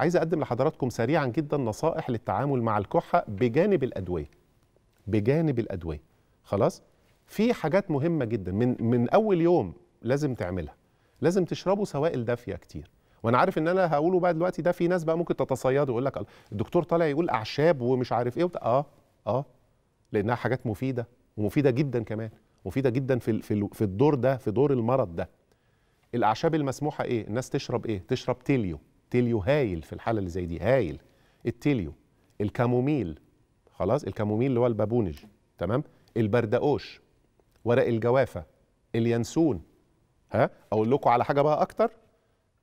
عايز اقدم لحضراتكم سريعا جدا نصائح للتعامل مع الكحه بجانب الادويه بجانب الادويه خلاص في حاجات مهمه جدا من من اول يوم لازم تعملها لازم تشربوا سوائل دافيه كتير وانا عارف ان انا هقوله بقى دلوقتي ده في ناس بقى ممكن تتصيد ويقول لك الدكتور طالع يقول اعشاب ومش عارف ايه وت... اه اه لانها حاجات مفيده ومفيده جدا كمان مفيده جدا في في في الدور ده في دور المرض ده الاعشاب المسموحه ايه الناس تشرب ايه تشرب تيليو التليو هايل في الحاله اللي زي دي هايل التليو الكاموميل خلاص الكاموميل اللي هو البابونج تمام البردقوش ورق الجوافه اليانسون ها اقول لكم على حاجه بقى اكتر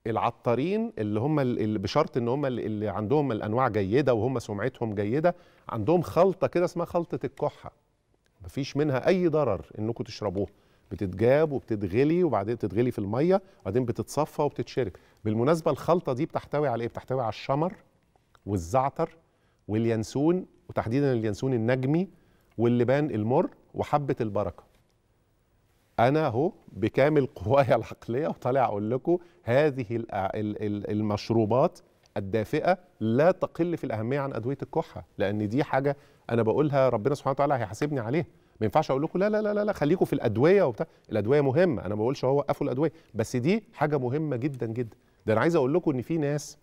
العطارين اللي هم اللي بشرط ان هم اللي عندهم الانواع جيده وهم سمعتهم جيده عندهم خلطه كده اسمها خلطه الكحه مفيش منها اي ضرر انكم تشربوها بتتجاب وبتتغلي وبعدين بتتغلي في الميه وبعدين بتتصفى وبتتشرب بالمناسبه الخلطه دي بتحتوي على ايه بتحتوي على الشمر والزعتر واليانسون وتحديدا اليانسون النجمي واللبان المر وحبه البركه انا اهو بكامل قوايا العقليه وطالع اقول لكم هذه المشروبات الدافئه لا تقل في الاهميه عن ادويه الكحه لان دي حاجه انا بقولها ربنا سبحانه وتعالى هيحاسبني عليها ما ينفعش اقول لكم لا لا لا لا خليكم في الادويه وبتاع الادويه مهمه انا ما بقولش هو وقفوا الادويه بس دي حاجه مهمه جدا جدا ده انا عايز اقول لكم ان في ناس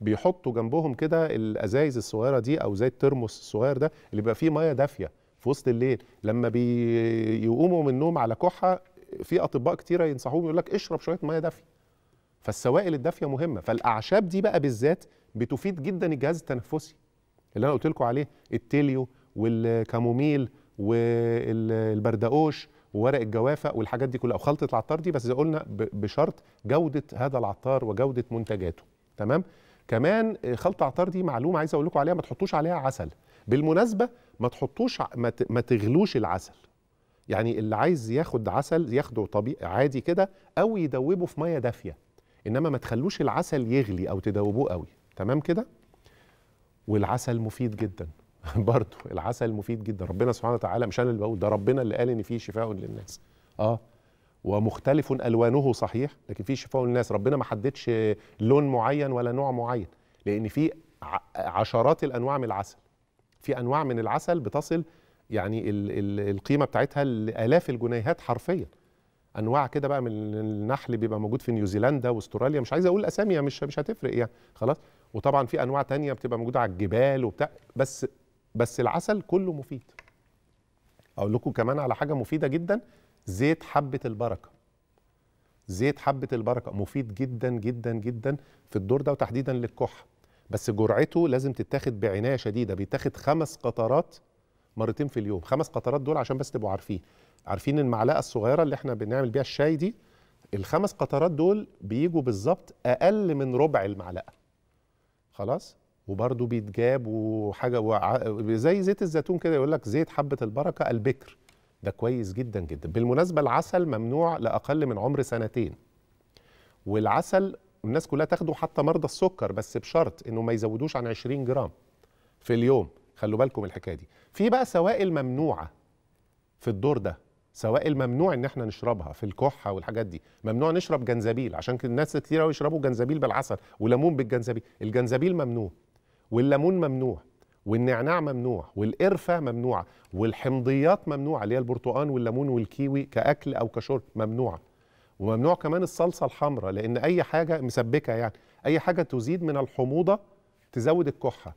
بيحطوا جنبهم كده الازايز الصغيره دي او زي الترموس الصغير ده اللي بيبقى فيه ميه دافيه في وسط الليل لما بيقوموا من النوم على كحه في اطباء كتيره ينصحوهم يقول لك اشرب شويه ميه دافيه فالسوائل الدافيه مهمه فالاعشاب دي بقى بالذات بتفيد جدا الجهاز التنفسي اللي انا قلت لكم عليه التليو والكاموميل والبردقوش وورق الجوافه والحاجات دي كلها وخلطه العطار دي بس زي قلنا بشرط جوده هذا العطار وجوده منتجاته تمام كمان خلطه عطار دي معلومه عايز اقول لكم عليها ما تحطوش عليها عسل بالمناسبه ما تحطوش ما تغلوش العسل يعني اللي عايز ياخد عسل ياخده طبيعي عادي كده او يدوبه في ميه دافيه انما ما تخلوش العسل يغلي او تدوبوه قوي تمام كده والعسل مفيد جدا برضه العسل مفيد جدا ربنا سبحانه وتعالى مش انا اللي بقول ده ربنا اللي قال ان فيه شفاء للناس اه ومختلف الوانه صحيح لكن فيه شفاء للناس ربنا ما حددش لون معين ولا نوع معين لان في عشرات الانواع من العسل في انواع من العسل بتصل يعني ال ال القيمه بتاعتها لالاف الجنيهات حرفيا انواع كده بقى من النحل بيبقى موجود في نيوزيلندا واستراليا مش عايز اقول اسامي مش مش هتفرق يعني خلاص وطبعا في انواع تانية بتبقى موجوده على الجبال وبتاع بس بس العسل كله مفيد اقول لكم كمان على حاجه مفيده جدا زيت حبه البركه زيت حبه البركه مفيد جدا جدا جدا في الدور ده وتحديدا للكحه بس جرعته لازم تتاخد بعنايه شديده بيتاخد خمس قطرات مرتين في اليوم خمس قطرات دول عشان بس تبقوا عارفين عارفين المعلقه الصغيره اللي احنا بنعمل بيها الشاي دي الخمس قطرات دول بيجوا بالظبط اقل من ربع المعلقه خلاص وبرضه بيتجاب وحاجه وع... زي زيت الزيتون كده يقول لك زيت حبه البركه البكر ده كويس جدا جدا بالمناسبه العسل ممنوع لاقل من عمر سنتين والعسل الناس كلها تاخده حتى مرضى السكر بس بشرط انه ما يزودوش عن 20 جرام في اليوم خلوا بالكم الحكايه دي في بقى سوائل ممنوعه في الدور ده سوائل ممنوع ان احنا نشربها في الكحه والحاجات دي ممنوع نشرب جنزبيل عشان الناس كتير قوي يشربوا جنزبيل بالعسل وليمون بالجنزبيل الجنزبيل ممنوع والليمون ممنوع والنعناع ممنوع والقرفة ممنوعة والحمضيات ممنوعة اللي هي البرتقال والليمون والكيوي كأكل أو كشرب ممنوعة وممنوع كمان الصلصة الحمراء لأن أي حاجة مسبكة يعني أي حاجة تزيد من الحموضة تزود الكحة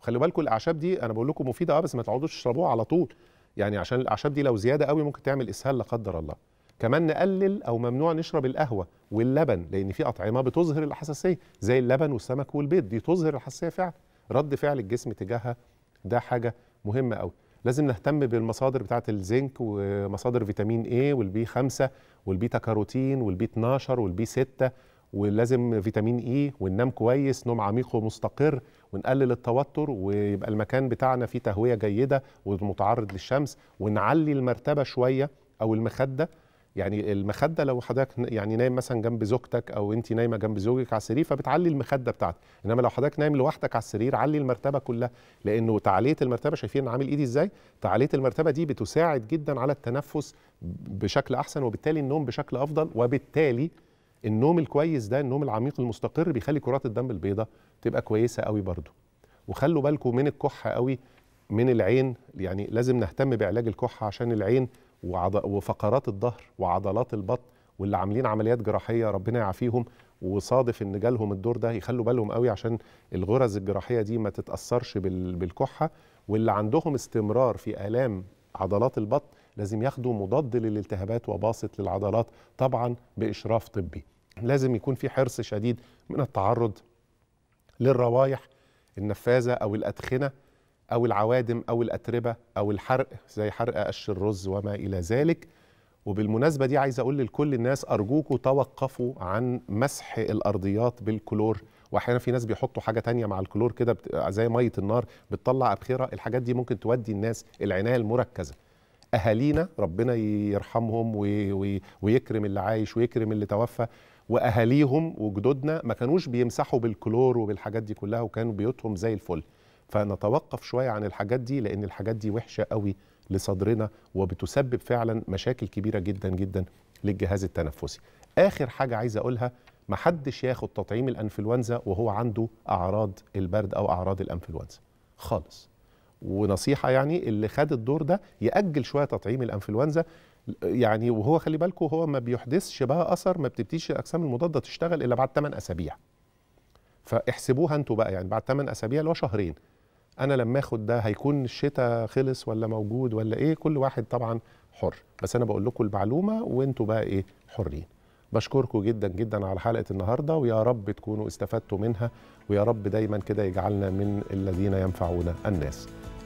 خلي بالكم الأعشاب دي أنا بقول لكم مفيدة أه بس ما تقعدوش تشربوها على طول يعني عشان الأعشاب دي لو زيادة قوي ممكن تعمل إسهال لا قدر الله كمان نقلل او ممنوع نشرب القهوه واللبن لان في اطعمه بتظهر الحساسيه زي اللبن والسمك والبيض دي تظهر الحساسيه فعلا رد فعل الجسم تجاهها ده حاجه مهمه قوي لازم نهتم بالمصادر بتاعه الزنك ومصادر فيتامين A والبي 5 والبيتا كاروتين والبي 12 والبي 6 ولازم فيتامين اي e وننام كويس نوم عميق ومستقر ونقلل التوتر ويبقى المكان بتاعنا فيه تهويه جيده ومتعرض للشمس ونعلي المرتبه شويه او المخده يعني المخده لو حضرتك يعني نايم مثلا جنب زوجتك او انت نايمه جنب زوجك على السرير فبتعلي المخده بتاعتك انما لو حضرتك نايم لوحدك على السرير علي المرتبه كلها لانه تعليه المرتبه شايفين عامل ايدي ازاي تعليه المرتبه دي بتساعد جدا على التنفس بشكل احسن وبالتالي النوم بشكل افضل وبالتالي النوم الكويس ده النوم العميق المستقر بيخلي كرات الدم البيضاء تبقى كويسه قوي برضه وخلوا بالكم من الكحه قوي من العين يعني لازم نهتم بعلاج الكحه عشان العين وفقرات الظهر وعضلات البطن واللي عاملين عمليات جراحيه ربنا يعافيهم وصادف ان جالهم الدور ده يخلوا بالهم قوي عشان الغرز الجراحيه دي ما تتاثرش بالكحه واللي عندهم استمرار في الام عضلات البطن لازم ياخدوا مضاد للالتهابات وباسط للعضلات طبعا باشراف طبي لازم يكون في حرص شديد من التعرض للروائح النفاذه او الادخنه أو العوادم أو الأتربة أو الحرق زي حرق قش الرز وما إلى ذلك وبالمناسبة دي عايز أقول لكل الناس أرجوكوا توقفوا عن مسح الأرضيات بالكلور واحيانا في ناس بيحطوا حاجه تانية مع الكلور كده زي ميه النار بتطلع ابخره الحاجات دي ممكن تودي الناس العنايه المركزه اهالينا ربنا يرحمهم وي... وي... ويكرم اللي عايش ويكرم اللي توفى واهاليهم وجدودنا ما كانوش بيمسحوا بالكلور وبالحاجات دي كلها وكانوا بيوتهم زي الفل فنتوقف شويه عن الحاجات دي لان الحاجات دي وحشه قوي لصدرنا وبتسبب فعلا مشاكل كبيره جدا جدا للجهاز التنفسي اخر حاجه عايز اقولها محدش ياخد تطعيم الانفلونزا وهو عنده اعراض البرد او اعراض الانفلونزا خالص ونصيحه يعني اللي خد الدور ده ياجل شويه تطعيم الانفلونزا يعني وهو خلي بالكو هو ما بيحدثش بقى اثر ما بتبتديش الاجسام المضاده تشتغل الا بعد 8 اسابيع فاحسبوها انتوا بقى يعني بعد 8 اسابيع اللي هو شهرين انا لما اخد ده هيكون الشتاء خلص ولا موجود ولا ايه كل واحد طبعا حر بس انا بقول لكم المعلومه وانتوا بقى ايه حرين بشكركم جدا جدا على حلقه النهارده ويا رب تكونوا استفدتوا منها ويا رب دايما كده يجعلنا من الذين ينفعون الناس